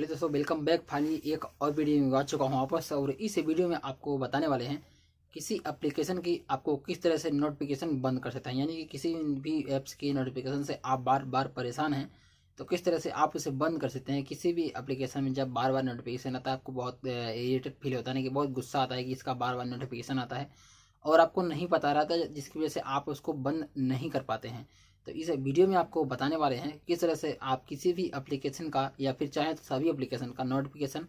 hello दोस्तों welcome back finally एक और वीडियो में आ चुका हूँ वापस और इस वीडियो में आपको बताने वाले हैं किसी एप्लीकेशन की आपको किस तरह से नोटिफिकेशन बंद कर सकते हैं यानी कि किसी भी ऐप्स की नोटिफिकेशन से आप बार बार परेशान हैं तो किस तरह से आप उसे बंद कर सकते हैं किसी भी एप्लीकेशन में जब बार बार नोटिफिकेशन आता है आपको बहुत इरीटेड फील होता है ना कि बहुत गुस्सा आता है कि इसका बार बार नोटिफिकेशन आता है और आपको नहीं पता रहता जिसकी वजह से आप उसको बंद नहीं कर पाते हैं तो इस वीडियो में आपको बताने वाले हैं किस तरह से आप किसी भी एप्लीकेशन का या फिर चाहे तो सभी एप्लीकेशन का नोटिफिकेशन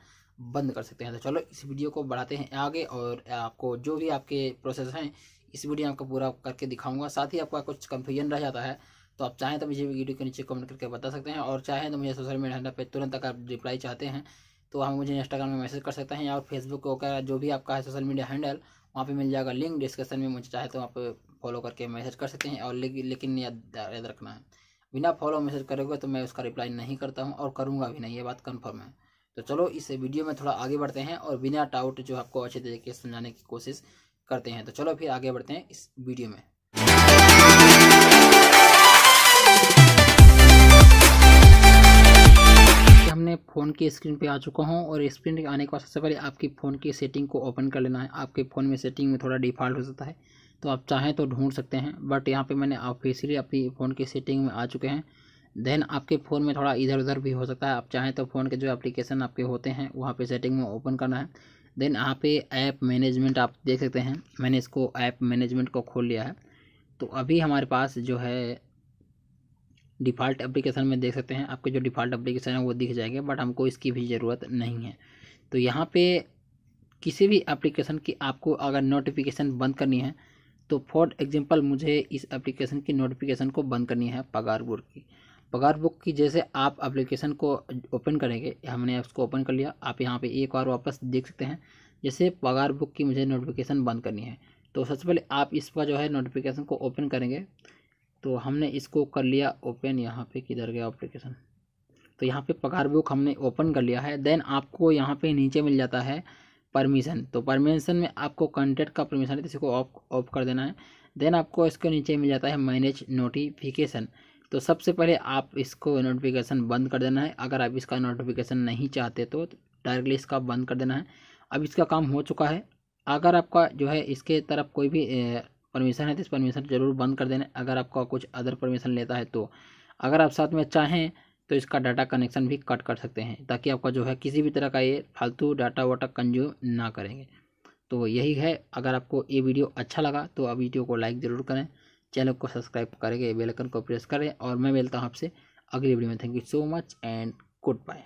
बंद कर सकते हैं तो चलो इस वीडियो को बढ़ाते हैं आगे और आपको जो भी आपके प्रोसेस हैं इस वीडियो में आपको पूरा करके दिखाऊंगा साथ ही आपका कुछ कन्फ्यूजन रह जाता है तो आप चाहें तो मुझे वीडियो के नीचे कमेंट करके बता सकते हैं और चाहें तो मुझे सोशल मीडिया हैंडल पर तुरंत अगर आप रिप्लाई चाहते हैं तो आप मुझे इंस्टाग्राम में मैसेज कर सकते हैं या फेसबुक वगैरह जो भी आपका है सोशल मीडिया हैंडल वहाँ पर मिल जाएगा लिंक डिस्क्रिप्शन में मुझे चाहे तो आप फॉलो करके मैसेज कर सकते हैं और लेकिन याद रखना है बिना फॉलो मैसेज करोगे तो मैं उसका रिप्लाई नहीं करता हूँ और करूँगा भी नहीं ये बात कन्फर्म है तो चलो इस वीडियो में थोड़ा आगे बढ़ते हैं और बिना डाउट जो आपको अच्छे तरीके से समझाने की कोशिश करते हैं तो चलो फिर आगे बढ़ते हैं इस वीडियो में हमने फ़ोन की स्क्रीन पे आ चुका हूँ और स्क्रीन पे आने के बाद सबसे पहले आपकी फ़ोन की सेटिंग को ओपन कर लेना है आपके फ़ोन में सेटिंग में थोड़ा डिफॉल्ट हो सकता है तो आप चाहें तो ढूंढ सकते हैं बट यहाँ पे मैंने ऑफिशियली अपनी फ़ोन की सेटिंग में आ चुके हैं देन आपके फ़ोन में थोड़ा इधर उधर भी हो सकता है आप चाहें तो फ़ोन के जो एप्लीकेशन आपके होते हैं वहाँ पे सेटिंग में ओपन करना है देन यहाँ पे ऐप मैनेजमेंट आप देख सकते हैं मैंने इसको ऐप मैनेजमेंट को खोल लिया है तो अभी हमारे पास जो है डिफ़ॉल्ट एप्लीकेशन में देख सकते हैं आपके जो डिफ़ॉल्ट एप्लीकेशन है वो दिख जाएंगे बट हमको इसकी भी ज़रूरत नहीं है तो यहाँ पर किसी भी एप्लीकेशन की आपको अगर नोटिफिकेशन बंद करनी है तो फॉर एग्जांपल मुझे इस एप्लीकेशन की नोटिफिकेशन को बंद करनी है पगार बुक की पगार बुक की जैसे आप एप्लीकेशन को ओपन करेंगे हमने उसको ओपन कर लिया आप यहाँ पे एक बार वापस देख सकते हैं जैसे पगार बुक की मुझे नोटिफिकेशन बंद करनी है तो सबसे पहले आप इस पर जो है नोटिफिकेशन को ओपन करेंगे तो हमने इसको कर लिया ओपन यहाँ पर किधर गया अप्लीकेशन तो यहाँ पर पगार बुक हमने ओपन कर लिया है देन आपको यहाँ पर नीचे मिल जाता है परमिशन तो परमिशन में आपको कंटेंट का परमिशन है तो इसको ऑफ ऑफ कर देना है देन आपको इसके नीचे मिल जाता है मैनेज नोटिफिकेशन तो सबसे पहले आप इसको नोटिफिकेशन बंद कर देना है अगर आप इसका नोटिफिकेशन नहीं चाहते तो डायरेक्टली इसका बंद कर देना है अब इसका काम हो चुका है अगर आपका जो है इसके तरफ कोई भी परमिशन है तो इस परमिशन ज़रूर बंद कर देना अगर आपका कुछ अदर परमिशन लेता है तो अगर आप साथ में चाहें तो इसका डाटा कनेक्शन भी कट कर सकते हैं ताकि आपका जो है किसी भी तरह का ये फालतू डाटा वाटा कंज्यूम ना करेंगे तो यही है अगर आपको ये वीडियो अच्छा लगा तो आप वीडियो को लाइक ज़रूर करें चैनल को सब्सक्राइब करके बेलकन को प्रेस करें और मैं मिलता हूँ आपसे अगली वीडियो में thank you so much and good bye